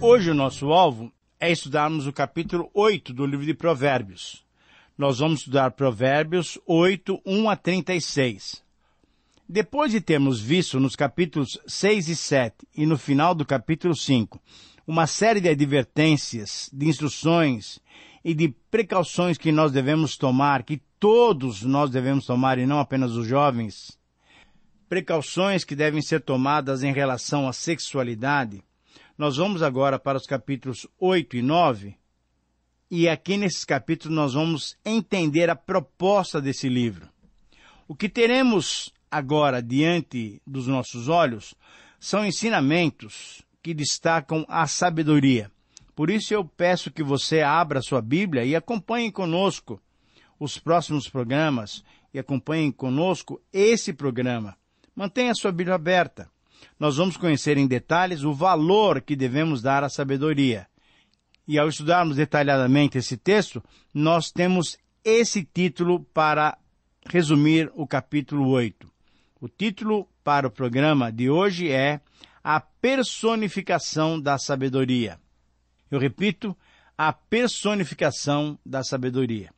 Hoje o nosso alvo é estudarmos o capítulo 8 do livro de Provérbios. Nós vamos estudar Provérbios 8, 1 a 36. Depois de termos visto nos capítulos 6 e 7 e no final do capítulo 5 uma série de advertências, de instruções e de precauções que nós devemos tomar, que todos nós devemos tomar e não apenas os jovens, precauções que devem ser tomadas em relação à sexualidade, nós vamos agora para os capítulos 8 e 9. E aqui nesses capítulos nós vamos entender a proposta desse livro. O que teremos agora diante dos nossos olhos são ensinamentos que destacam a sabedoria. Por isso eu peço que você abra sua Bíblia e acompanhe conosco os próximos programas e acompanhe conosco esse programa. Mantenha sua Bíblia aberta nós vamos conhecer em detalhes o valor que devemos dar à sabedoria. E ao estudarmos detalhadamente esse texto, nós temos esse título para resumir o capítulo 8. O título para o programa de hoje é A Personificação da Sabedoria. Eu repito, a personificação da sabedoria.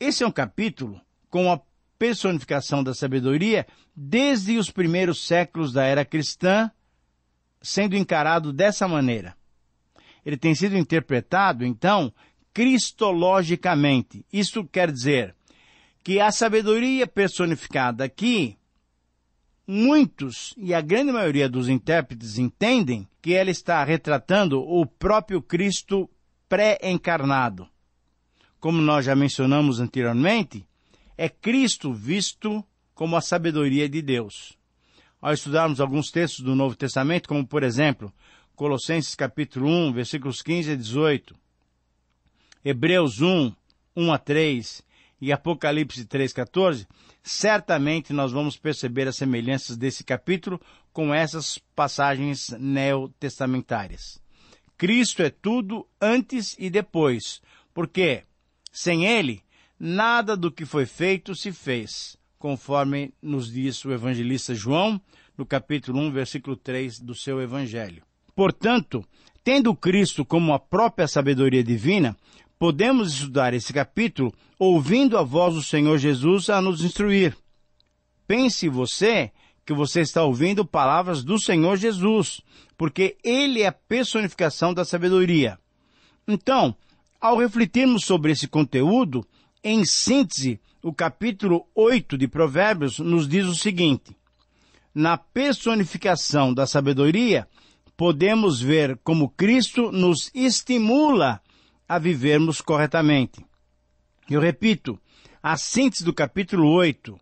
Esse é um capítulo com a personificação da sabedoria desde os primeiros séculos da era cristã, sendo encarado dessa maneira. Ele tem sido interpretado, então, cristologicamente. Isso quer dizer que a sabedoria personificada aqui, muitos e a grande maioria dos intérpretes entendem que ela está retratando o próprio Cristo pré-encarnado. Como nós já mencionamos anteriormente, é Cristo visto como a sabedoria de Deus. Ao estudarmos alguns textos do Novo Testamento, como por exemplo, Colossenses capítulo 1, versículos 15 a 18, Hebreus 1, 1 a 3 e Apocalipse 3, 14, certamente nós vamos perceber as semelhanças desse capítulo com essas passagens neotestamentárias. Cristo é tudo antes e depois, porque sem Ele nada do que foi feito se fez, conforme nos diz o evangelista João, no capítulo 1, versículo 3 do seu evangelho. Portanto, tendo Cristo como a própria sabedoria divina, podemos estudar esse capítulo ouvindo a voz do Senhor Jesus a nos instruir. Pense você que você está ouvindo palavras do Senhor Jesus, porque ele é a personificação da sabedoria. Então, ao refletirmos sobre esse conteúdo, em síntese, o capítulo 8 de Provérbios nos diz o seguinte: Na personificação da sabedoria, podemos ver como Cristo nos estimula a vivermos corretamente. Eu repito, a síntese do capítulo 8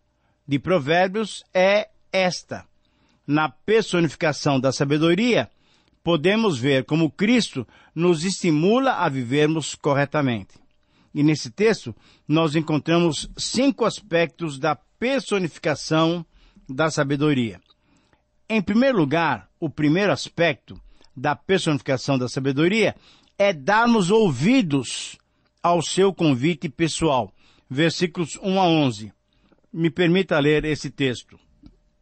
de Provérbios é esta. Na personificação da sabedoria, podemos ver como Cristo nos estimula a vivermos corretamente. E nesse texto, nós encontramos cinco aspectos da personificação da sabedoria. Em primeiro lugar, o primeiro aspecto da personificação da sabedoria é darmos ouvidos ao seu convite pessoal. Versículos 1 a 11. Me permita ler esse texto.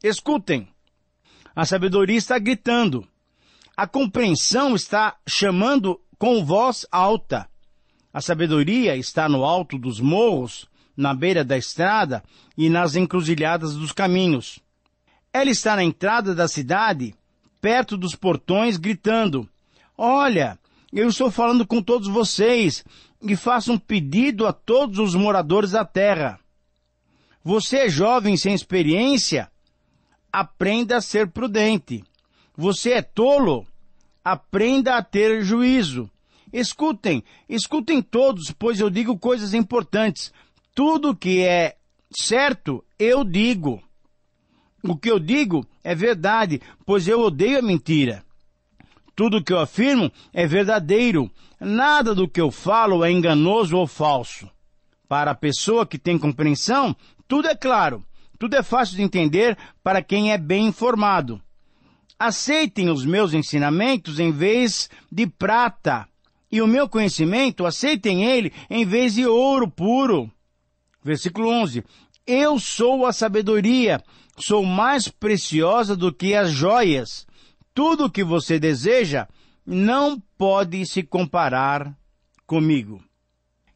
Escutem. A sabedoria está gritando. A compreensão está chamando com voz alta. A sabedoria está no alto dos morros, na beira da estrada e nas encruzilhadas dos caminhos. Ela está na entrada da cidade, perto dos portões, gritando: Olha, eu estou falando com todos vocês e faço um pedido a todos os moradores da terra. Você é jovem sem experiência? Aprenda a ser prudente. Você é tolo? Aprenda a ter juízo. Escutem, escutem todos, pois eu digo coisas importantes. Tudo que é certo, eu digo. O que eu digo é verdade, pois eu odeio a mentira. Tudo que eu afirmo é verdadeiro. Nada do que eu falo é enganoso ou falso. Para a pessoa que tem compreensão, tudo é claro. Tudo é fácil de entender para quem é bem informado. Aceitem os meus ensinamentos em vez de prata e o meu conhecimento aceitem ele em vez de ouro puro. Versículo 11. Eu sou a sabedoria, sou mais preciosa do que as joias. Tudo o que você deseja não pode se comparar comigo.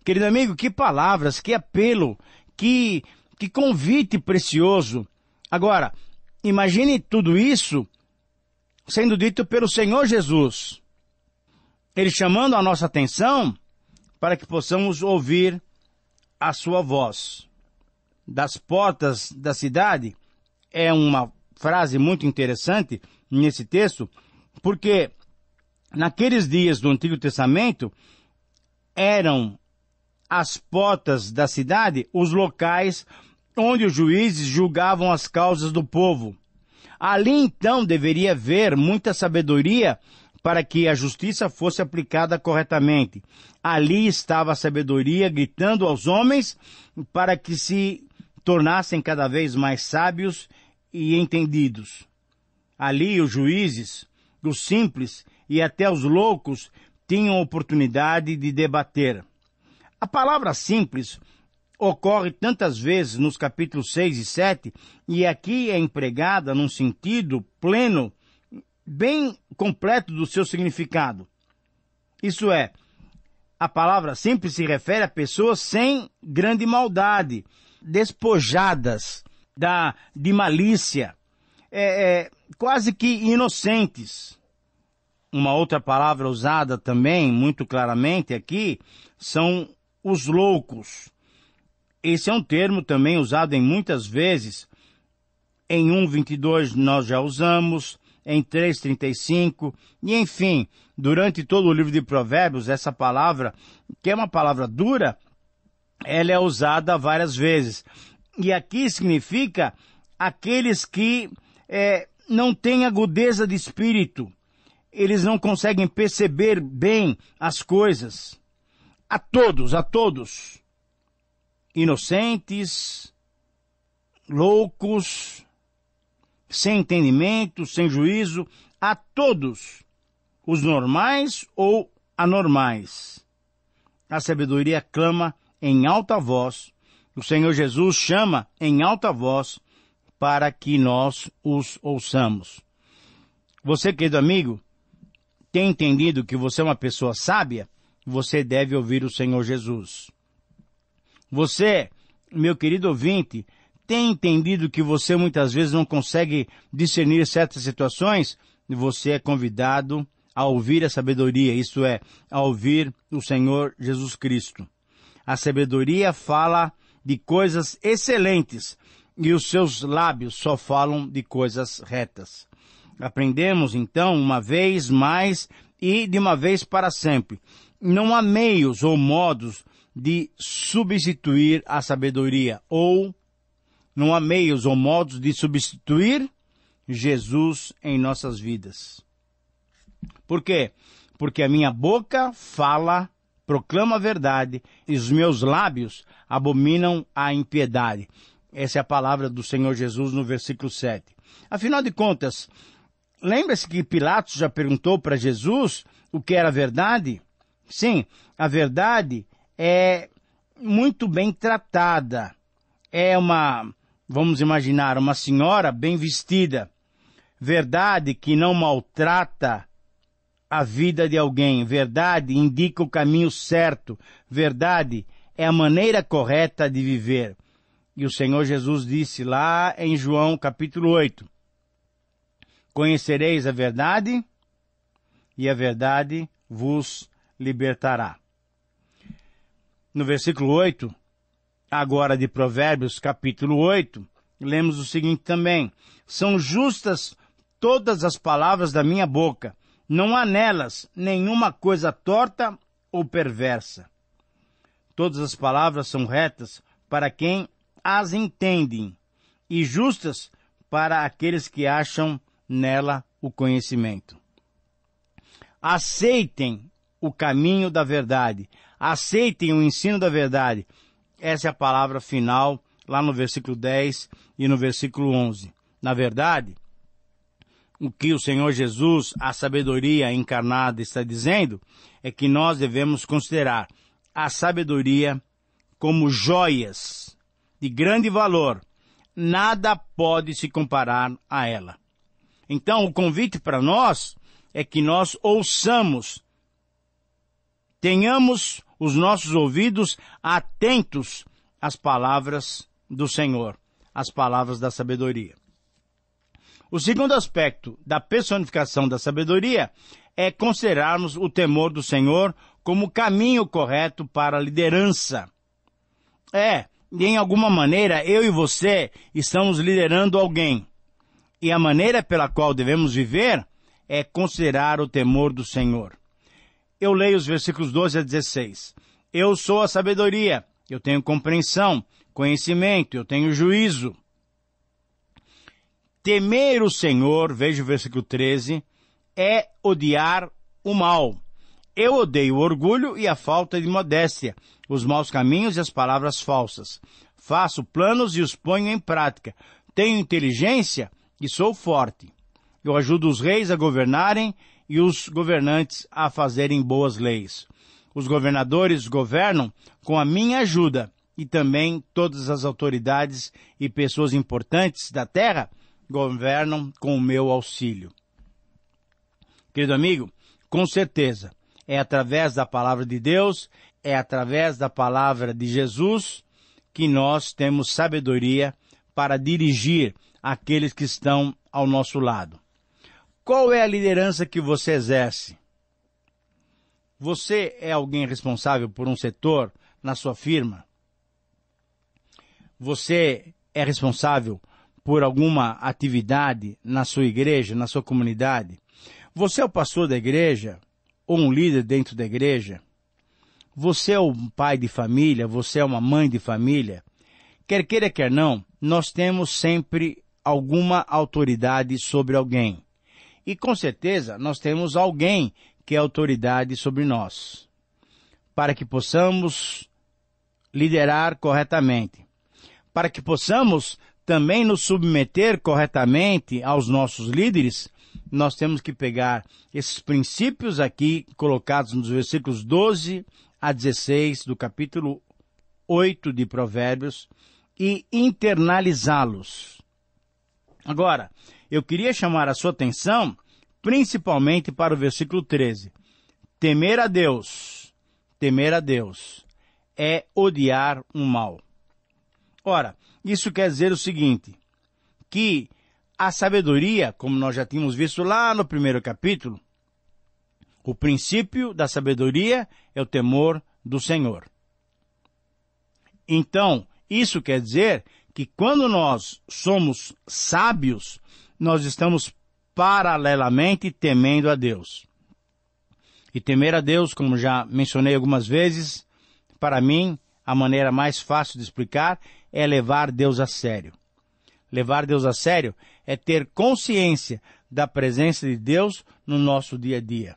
Querido amigo, que palavras, que apelo, que, que convite precioso. Agora, imagine tudo isso sendo dito pelo Senhor Jesus ele chamando a nossa atenção para que possamos ouvir a sua voz. Das portas da cidade é uma frase muito interessante nesse texto, porque naqueles dias do Antigo Testamento eram as portas da cidade os locais onde os juízes julgavam as causas do povo. Ali então deveria haver muita sabedoria para que a justiça fosse aplicada corretamente. Ali estava a sabedoria gritando aos homens para que se tornassem cada vez mais sábios e entendidos. Ali os juízes, os simples e até os loucos tinham oportunidade de debater. A palavra simples ocorre tantas vezes nos capítulos 6 e 7 e aqui é empregada num sentido pleno bem completo do seu significado. Isso é, a palavra sempre se refere a pessoas sem grande maldade, despojadas da, de malícia, é, é, quase que inocentes. Uma outra palavra usada também, muito claramente aqui, são os loucos. Esse é um termo também usado em muitas vezes. Em 1.22 nós já usamos, em 3,35, e enfim, durante todo o livro de Provérbios, essa palavra, que é uma palavra dura, ela é usada várias vezes. E aqui significa aqueles que é, não têm agudeza de espírito, eles não conseguem perceber bem as coisas. A todos, a todos. Inocentes, loucos, sem entendimento, sem juízo, a todos, os normais ou anormais. A sabedoria clama em alta voz, o Senhor Jesus chama em alta voz para que nós os ouçamos. Você, querido amigo, tem entendido que você é uma pessoa sábia? Você deve ouvir o Senhor Jesus. Você, meu querido ouvinte, tem entendido que você muitas vezes não consegue discernir certas situações, você é convidado a ouvir a sabedoria, isto é, a ouvir o Senhor Jesus Cristo. A sabedoria fala de coisas excelentes e os seus lábios só falam de coisas retas. Aprendemos então uma vez mais e de uma vez para sempre. Não há meios ou modos de substituir a sabedoria ou não há meios ou modos de substituir Jesus em nossas vidas. Por quê? Porque a minha boca fala, proclama a verdade, e os meus lábios abominam a impiedade. Essa é a palavra do Senhor Jesus no versículo 7. Afinal de contas, lembra-se que Pilatos já perguntou para Jesus o que era verdade? Sim, a verdade é muito bem tratada. É uma Vamos imaginar uma senhora bem vestida, verdade que não maltrata a vida de alguém, verdade indica o caminho certo, verdade é a maneira correta de viver. E o Senhor Jesus disse lá em João capítulo 8: Conhecereis a verdade e a verdade vos libertará. No versículo 8, agora de Provérbios, capítulo 8, lemos o seguinte também: São justas todas as palavras da minha boca, não há nelas nenhuma coisa torta ou perversa. Todas as palavras são retas para quem as entendem e justas para aqueles que acham nela o conhecimento. Aceitem o caminho da verdade, aceitem o ensino da verdade, essa é a palavra final, lá no versículo 10 e no versículo 11. Na verdade, o que o Senhor Jesus, a sabedoria encarnada, está dizendo é que nós devemos considerar a sabedoria como joias de grande valor. Nada pode se comparar a ela. Então, o convite para nós é que nós ouçamos, tenhamos os nossos ouvidos atentos às palavras do Senhor, às palavras da sabedoria. O segundo aspecto da personificação da sabedoria é considerarmos o temor do Senhor como o caminho correto para a liderança. É, em alguma maneira, eu e você estamos liderando alguém. E a maneira pela qual devemos viver é considerar o temor do Senhor eu leio os versículos 12 a 16. Eu sou a sabedoria, eu tenho compreensão, conhecimento, eu tenho juízo. Temer o Senhor, veja o versículo 13, é odiar o mal. Eu odeio o orgulho e a falta de modéstia, os maus caminhos e as palavras falsas. Faço planos e os ponho em prática. Tenho inteligência e sou forte. Eu ajudo os reis a governarem e os governantes a fazerem boas leis. Os governadores governam com a minha ajuda e também todas as autoridades e pessoas importantes da terra governam com o meu auxílio. Querido amigo, com certeza, é através da palavra de Deus, é através da palavra de Jesus que nós temos sabedoria para dirigir aqueles que estão ao nosso lado. Qual é a liderança que você exerce? Você é alguém responsável por um setor na sua firma? Você é responsável por alguma atividade na sua igreja, na sua comunidade? Você é o pastor da igreja ou um líder dentro da igreja? Você é um pai de família? Você é uma mãe de família? Quer queira, quer não, nós temos sempre alguma autoridade sobre alguém. E com certeza nós temos alguém que é autoridade sobre nós, para que possamos liderar corretamente, para que possamos também nos submeter corretamente aos nossos líderes, nós temos que pegar esses princípios aqui colocados nos versículos 12 a 16 do capítulo 8 de Provérbios e internalizá-los. Agora, eu queria chamar a sua atenção principalmente para o versículo 13. Temer a Deus, temer a Deus é odiar o mal. Ora, isso quer dizer o seguinte, que a sabedoria, como nós já tínhamos visto lá no primeiro capítulo, o princípio da sabedoria é o temor do Senhor. Então, isso quer dizer que quando nós somos sábios, nós estamos paralelamente temendo a Deus. E temer a Deus, como já mencionei algumas vezes, para mim, a maneira mais fácil de explicar é levar Deus a sério. Levar Deus a sério é ter consciência da presença de Deus no nosso dia a dia.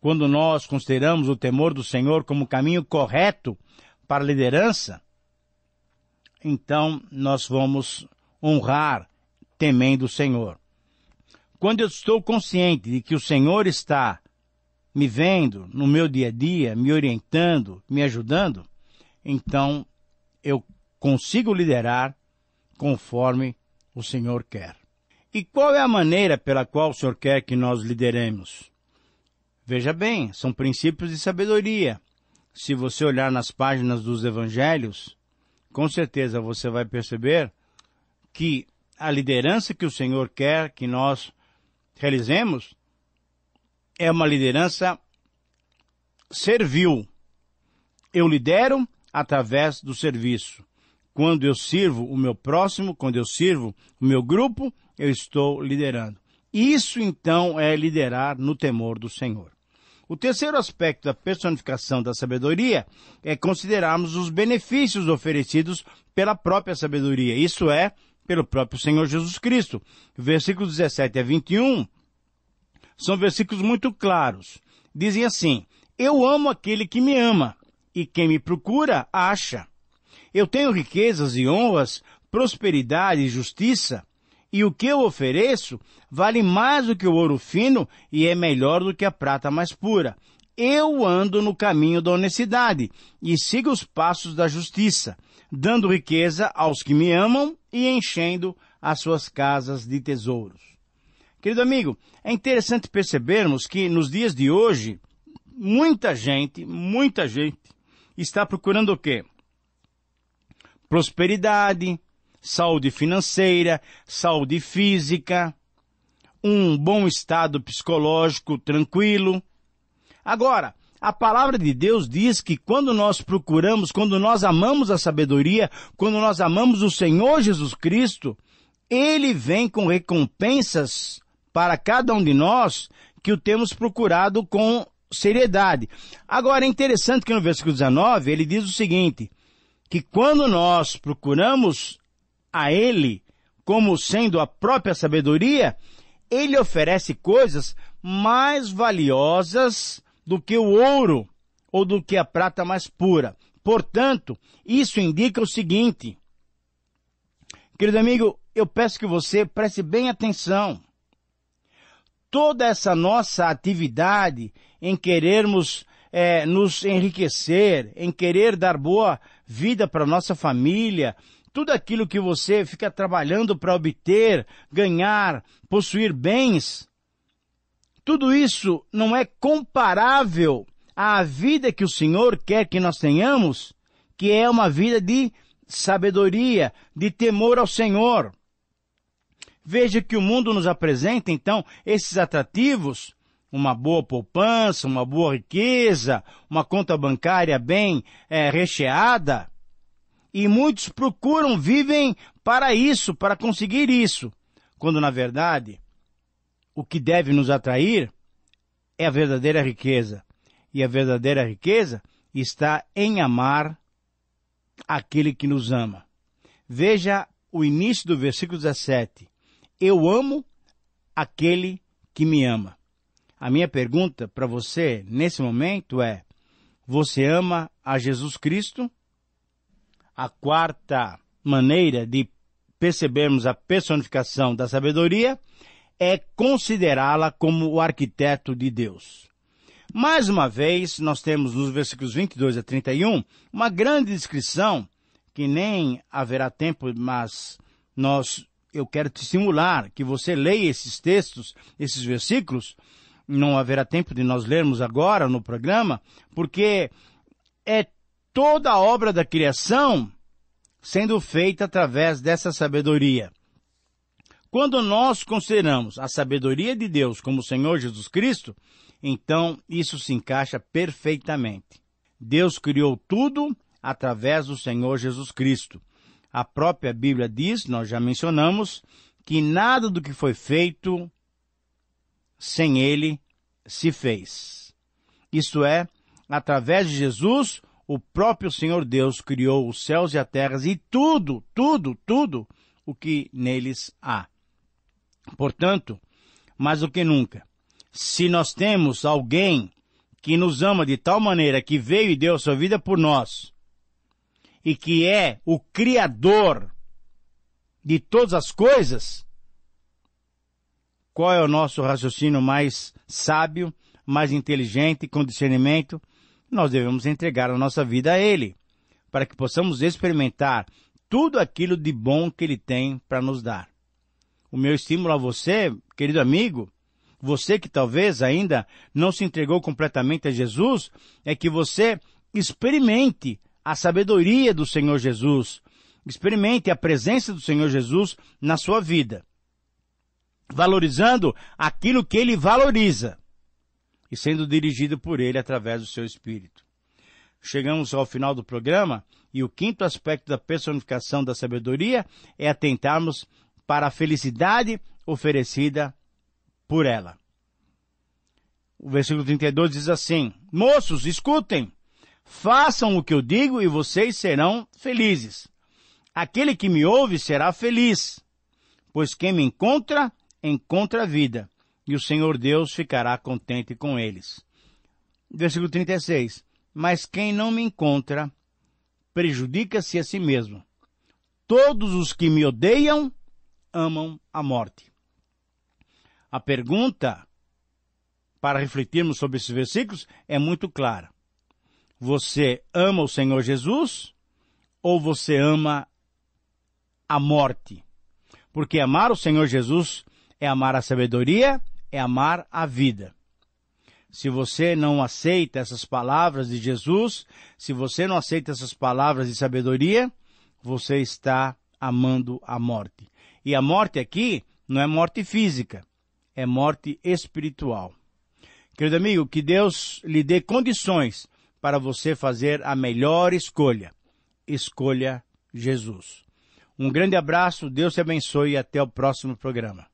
Quando nós consideramos o temor do Senhor como o caminho correto para a liderança, então nós vamos honrar temendo o Senhor. Quando eu estou consciente de que o Senhor está me vendo no meu dia a dia, me orientando, me ajudando, então eu consigo liderar conforme o Senhor quer. E qual é a maneira pela qual o Senhor quer que nós lideremos? Veja bem, são princípios de sabedoria. Se você olhar nas páginas dos evangelhos, com certeza você vai perceber que a liderança que o Senhor quer que nós realizemos é uma liderança servil. Eu lidero através do serviço. Quando eu sirvo o meu próximo, quando eu sirvo o meu grupo, eu estou liderando. Isso então é liderar no temor do Senhor. O terceiro aspecto da personificação da sabedoria é considerarmos os benefícios oferecidos pela própria sabedoria. Isso é pelo próprio Senhor Jesus Cristo. Versículos 17 a 21 são versículos muito claros. Dizem assim: Eu amo aquele que me ama, e quem me procura, acha. Eu tenho riquezas e honras, prosperidade e justiça, e o que eu ofereço vale mais do que o ouro fino e é melhor do que a prata mais pura. Eu ando no caminho da honestidade e sigo os passos da justiça, dando riqueza aos que me amam e enchendo as suas casas de tesouros. Querido amigo, é interessante percebermos que nos dias de hoje, muita gente, muita gente está procurando o quê? Prosperidade, saúde financeira, saúde física, um bom estado psicológico tranquilo. Agora, a palavra de Deus diz que quando nós procuramos, quando nós amamos a sabedoria, quando nós amamos o Senhor Jesus Cristo, ele vem com recompensas para cada um de nós que o temos procurado com seriedade. Agora é interessante que no versículo 19 ele diz o seguinte: que quando nós procuramos a ele como sendo a própria sabedoria, ele oferece coisas mais valiosas do que o ouro ou do que a prata mais pura. Portanto, isso indica o seguinte. Querido amigo, eu peço que você preste bem atenção. Toda essa nossa atividade em querermos é, nos enriquecer, em querer dar boa vida para nossa família, tudo aquilo que você fica trabalhando para obter, ganhar, possuir bens, tudo isso não é comparável à vida que o Senhor quer que nós tenhamos, que é uma vida de sabedoria, de temor ao Senhor. Veja que o mundo nos apresenta, então, esses atrativos, uma boa poupança, uma boa riqueza, uma conta bancária bem é, recheada. E muitos procuram, vivem para isso, para conseguir isso, quando na verdade o que deve nos atrair é a verdadeira riqueza. E a verdadeira riqueza está em amar aquele que nos ama. Veja o início do versículo 17. Eu amo aquele que me ama. A minha pergunta para você nesse momento é: você ama a Jesus Cristo? A quarta maneira de percebermos a personificação da sabedoria é considerá-la como o arquiteto de Deus. Mais uma vez, nós temos nos versículos 22 a 31 uma grande descrição que nem haverá tempo, mas nós eu quero te estimular que você leia esses textos, esses versículos. Não haverá tempo de nós lermos agora no programa, porque é toda a obra da criação sendo feita através dessa sabedoria. Quando nós consideramos a sabedoria de Deus como o Senhor Jesus Cristo, então isso se encaixa perfeitamente. Deus criou tudo através do Senhor Jesus Cristo. A própria Bíblia diz, nós já mencionamos, que nada do que foi feito sem ele se fez. Isto é, através de Jesus, o próprio Senhor Deus criou os céus e a terra e tudo, tudo, tudo o que neles há. Portanto, mais do que nunca, se nós temos alguém que nos ama de tal maneira que veio e deu a sua vida por nós, e que é o Criador de todas as coisas, qual é o nosso raciocínio mais sábio, mais inteligente, com discernimento? Nós devemos entregar a nossa vida a Ele, para que possamos experimentar tudo aquilo de bom que Ele tem para nos dar o meu estímulo a você, querido amigo, você que talvez ainda não se entregou completamente a Jesus, é que você experimente a sabedoria do Senhor Jesus. Experimente a presença do Senhor Jesus na sua vida. Valorizando aquilo que ele valoriza e sendo dirigido por ele através do seu espírito. Chegamos ao final do programa e o quinto aspecto da personificação da sabedoria é atentarmos para a felicidade oferecida por ela. O versículo 32 diz assim: Moços, escutem, façam o que eu digo e vocês serão felizes. Aquele que me ouve será feliz, pois quem me encontra, encontra a vida, e o Senhor Deus ficará contente com eles. Versículo 36. Mas quem não me encontra, prejudica-se a si mesmo. Todos os que me odeiam amam a morte. A pergunta para refletirmos sobre esses versículos é muito clara. Você ama o Senhor Jesus ou você ama a morte? Porque amar o Senhor Jesus é amar a sabedoria, é amar a vida. Se você não aceita essas palavras de Jesus, se você não aceita essas palavras de sabedoria, você está amando a morte. E a morte aqui não é morte física, é morte espiritual. Querido amigo, que Deus lhe dê condições para você fazer a melhor escolha. Escolha Jesus. Um grande abraço, Deus te abençoe e até o próximo programa.